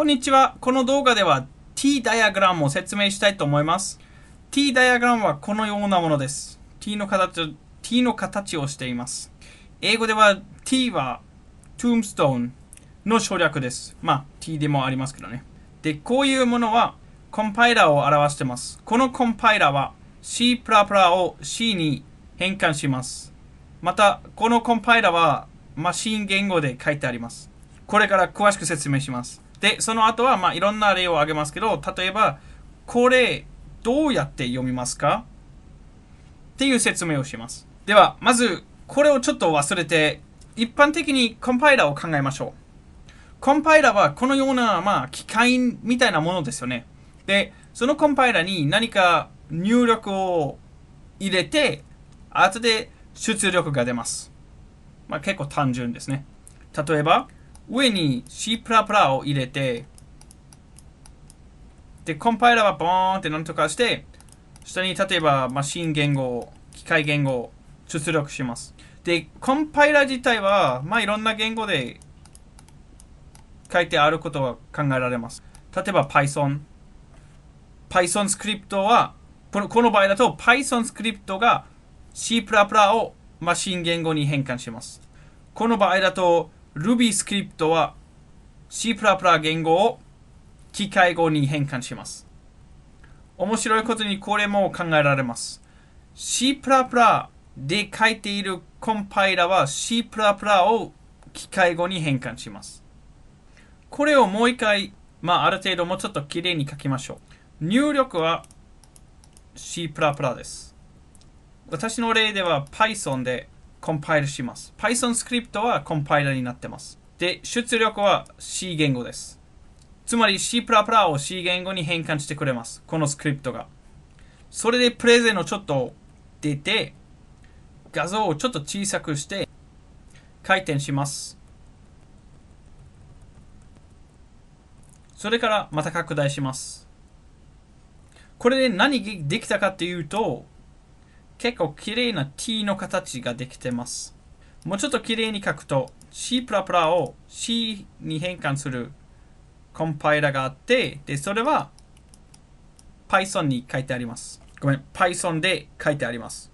こんにちは。この動画では T ダイアグラムを説明したいと思います。T ダイアグラムはこのようなものです。T の形 T の形をしています。英語では T は Tombstone の省略です。まあ T でもありますけどね。で、こういうものはコンパイラーを表してます。このコンパイラーは C++ を C に変換します。また、このコンパイラーはマシン言語で書いてあります。これから詳しく説明します。で、その後は、まあ、いろんな例を挙げますけど、例えば、これ、どうやって読みますかっていう説明をします。では、まず、これをちょっと忘れて、一般的にコンパイラーを考えましょう。コンパイラーはこのような、まあ、機械みたいなものですよね。で、そのコンパイラーに何か入力を入れて、後で出力が出ます。まあ、結構単純ですね。例えば、上に C++ プラプラを入れて、で、コンパイラーはボーンってなんとかして、下に例えばマシン言語、機械言語を出力します。で、コンパイラー自体は、まあ、いろんな言語で書いてあることが考えられます。例えば Python。Python スクリプトは、このこの場合だと Python スクリプトが C++ をマシン言語に変換します。この場合だと RubyScript は C++ 言語を機械語に変換します。面白いことにこれも考えられます。C++ で書いているコンパイラは C++ を機械語に変換します。これをもう一回、まあある程度もうちょっときれいに書きましょう。入力は C++ です。私の例では Python でコンパイルします。Python スクリプトはコンパイラになってます。で、出力は C 言語です。つまり C++ を C 言語に変換してくれます。このスクリプトが。それでプレゼンをちょっと出て、画像をちょっと小さくして、回転します。それからまた拡大します。これで何ができたかっていうと、結構綺麗な T の形ができてます。もうちょっと綺麗に書くと C++ を C に変換するコンパイラがあって、で、それは Python に書いてあります。ごめん、Python で書いてあります。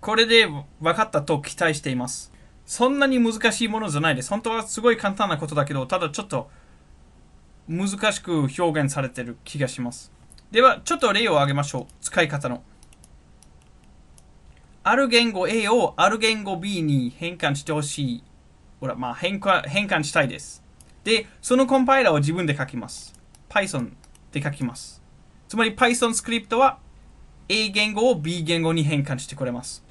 これで分かったと期待しています。そんなに難しいものじゃないです。本当はすごい簡単なことだけど、ただちょっと難しく表現されてる気がします。では、ちょっと例を挙げましょう。使い方の。ある言語 A をある言語 B に変換してほしい。ほら、まあ変換、変換したいです。で、そのコンパイラーを自分で書きます。Python で書きます。つまり Python スクリプトは A 言語を B 言語に変換してくれます。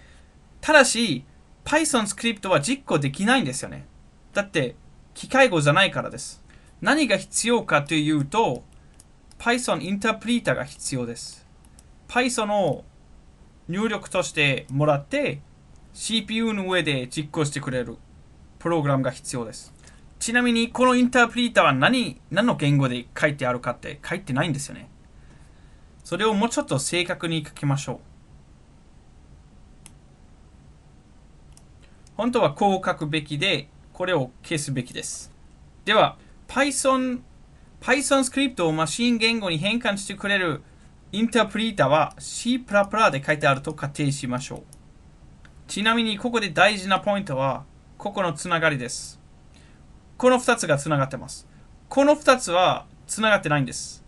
ただし、Python スクリプトは実行できないんですよね。だって、機械語じゃないからです。何が必要かというと、Python インタープリーターが必要です。Python を入力としてもらって CPU の上で実行してくれるプログラムが必要です。ちなみにこのインタープリーターは何何の言語で書いてあるかって書いてないんですよね。それをもうちょっと正確に書きましょう。本当はこう書くべきで、これを消すべきです。では、Python、Python スクリプトをマシン言語に変換してくれるインタープリータは C++ で書いてあると仮定しましょう。ちなみにここで大事なポイントは、ここのつながりです。この2つがつながってます。この2つはつながってないんです。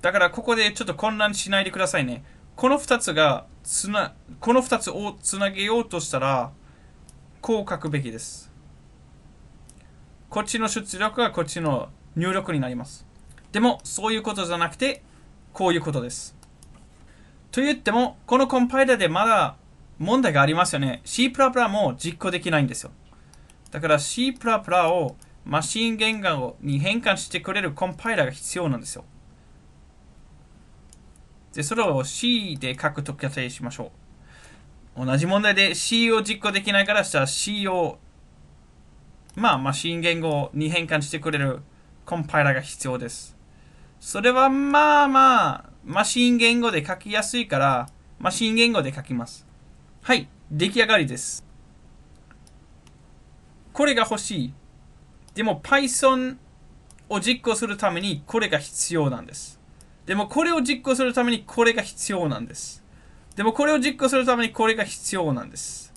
だからここでちょっと混乱しないでくださいね。この2つがつな、この2つをつなげようとしたら、こう書くべきです。こっちの出力がこっちの入力になります。でも、そういうことじゃなくて、こういうことです。と言っても、このコンパイラでまだ問題がありますよね。C++ も実行できないんですよ。だから C++ をマシン言語に変換してくれるコンパイラが必要なんですよ。で、それを C で書くと仮定しましょう。同じ問題で C を実行できないからしたら C を、まあ、マシン言語に変換してくれるコンパイラが必要です。それはまあまあ、マシン言語で書きやすいから、マシン言語で書きます。はい、出来上がりです。これが欲しい。でも Python を実行するためにこれが必要なんです。でもこれを実行するためにこれが必要なんです。でもこれを実行するためにこれが必要なんです。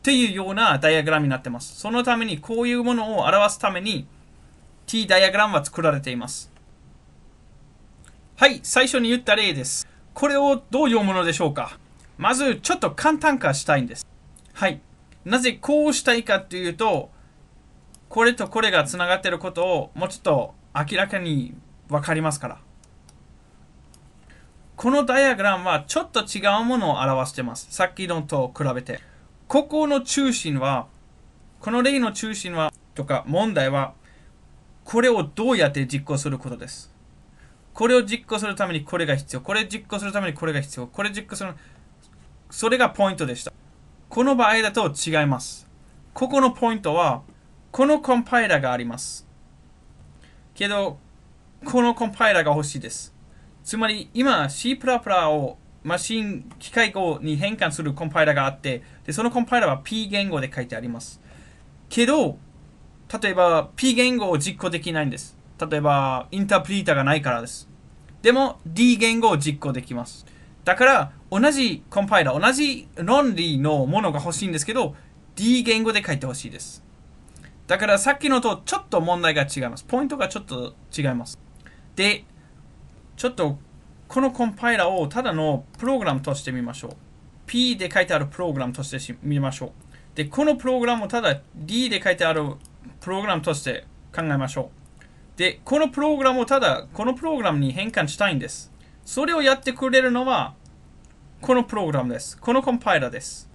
っていうようなダイアグラムになってます。そのためにこういうものを表すために T ダイアグラムは作られています。はい、最初に言った例です。これをどう読むのでしょうかまず、ちょっと簡単化したいんです。はい。なぜこうしたいかっていうと、これとこれがつながっていることをもうちょっと明らかに分かりますから。このダイアグラムはちょっと違うものを表してます。さっきのと比べて。ここの中心は、この例の中心は、とか問題は、これをどうやって実行することです。これを実行するためにこれが必要。これ実行するためにこれが必要。これ実行する。それがポイントでした。この場合だと違います。ここのポイントは、このコンパイラがあります。けど、このコンパイラが欲しいです。つまり、今 C++ をマシン、機械語に変換するコンパイラがあって、でそのコンパイラは P 言語で書いてあります。けど、例えば P 言語を実行できないんです。例えば、インタープリーターがないからです。でも、D 言語を実行できます。だから、同じコンパイラー、同じ論理のものが欲しいんですけど、D 言語で書いてほしいです。だから、さっきのとちょっと問題が違います。ポイントがちょっと違います。で、ちょっと、このコンパイラーをただのプログラムとしてみましょう。P で書いてあるプログラムとしてみましょう。で、このプログラムをただ D で書いてあるプログラムとして考えましょう。で、このプログラムをただ、このプログラムに変換したいんです。それをやってくれるのは、このプログラムです。このコンパイラーです。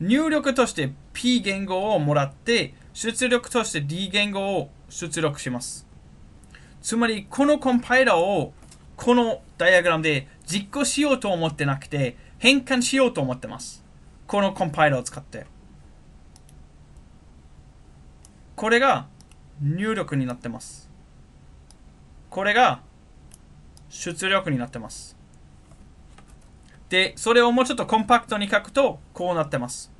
入力として P 言語をもらって、出力として D 言語を出力します。つまり、このコンパイラーをこのダイアグラムで実行しようと思ってなくて、変換しようと思ってます。このコンパイラーを使って。これが入力になってます。これが出力になってます。で、それをもうちょっとコンパクトに書くと、こうなってます。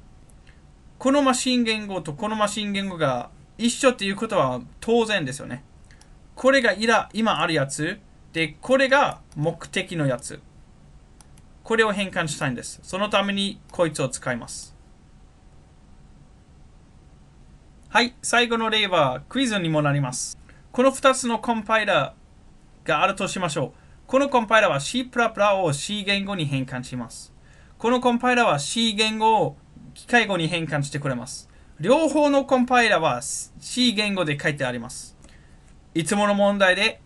このマシン言語とこのマシン言語が一緒っていうことは当然ですよね。これがいら今あるやつ。で、これが目的のやつ。これを変換したいんです。そのためにこいつを使います。はい、最後の例はクイズにもなります。この2つのコンパイラーがあるとしましょう。このコンパイラーは C++ を C 言語に変換します。このコンパイラーは C 言語を機械語に変換してくれます。両方のコンパイラーは C 言語で書いてあります。いつもの問題で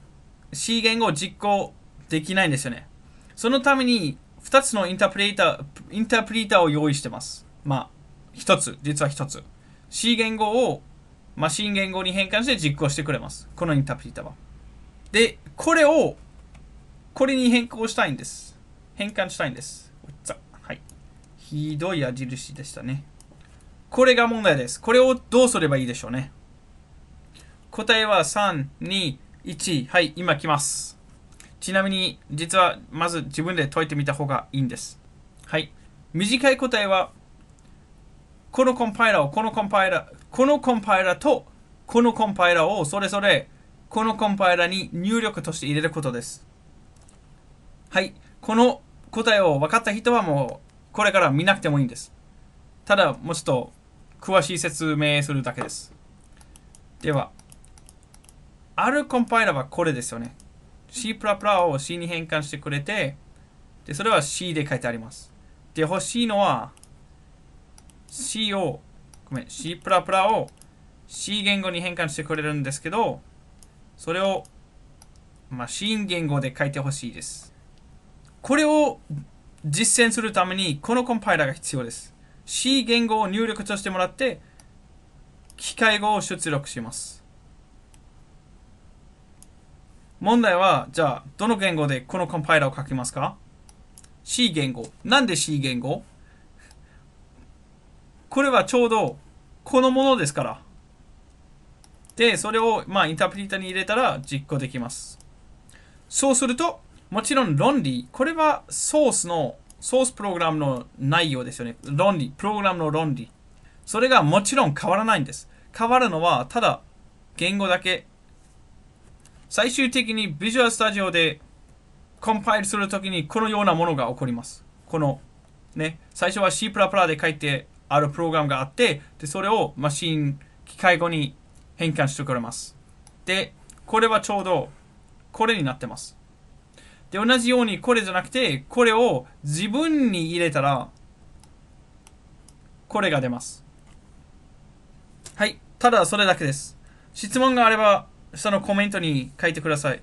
C 言語を実行できないんですよね。そのために2つのインタープリーター、インタープリーターを用意してます。まあ、1つ、実は1つ。C 言語をマシン言語に変換して実行してくれます。このインタープリータは。で、これを、これに変更したいんです。変換したいんです。はい。ひどい矢印でしたね。これが問題です。これをどうすればいいでしょうね。答えは3、2、1。はい、今来ます。ちなみに、実はまず自分で解いてみた方がいいんです。はい。短い答えはこのコンパイラをこのコンパイラ、このコンパイラとこのコンパイラをそれぞれこのコンパイラに入力として入れることです。はい。この答えを分かった人はもうこれから見なくてもいいんです。ただ、もうちょっと詳しい説明するだけです。では、あるコンパイラはこれですよね。C++ を C に変換してくれて、でそれは C で書いてあります。で、欲しいのは C を、ごめん、C++ を C 言語に変換してくれるんですけど、それを、まあ、ン言語で書いてほしいです。これを実践するために、このコンパイラーが必要です。C 言語を入力としてもらって、機械語を出力します。問題は、じゃあ、どの言語でこのコンパイラーを書きますか ?C 言語。なんで C 言語これはちょうどこのものですから。で、それを、まあ、インタープリータに入れたら実行できます。そうすると、もちろん論理、これはソースの、ソースプログラムの内容ですよね。論理、プログラムの論理。それがもちろん変わらないんです。変わるのは、ただ、言語だけ。最終的に Visual Studio でコンパイルするときに、このようなものが起こります。この、ね、最初は C++ で書いて、あるプログラムがあって、で、それをマシン、機械語に変換してくれます。で、これはちょうど、これになってます。で、同じようにこれじゃなくて、これを自分に入れたら、これが出ます。はい。ただそれだけです。質問があれば、下のコメントに書いてください。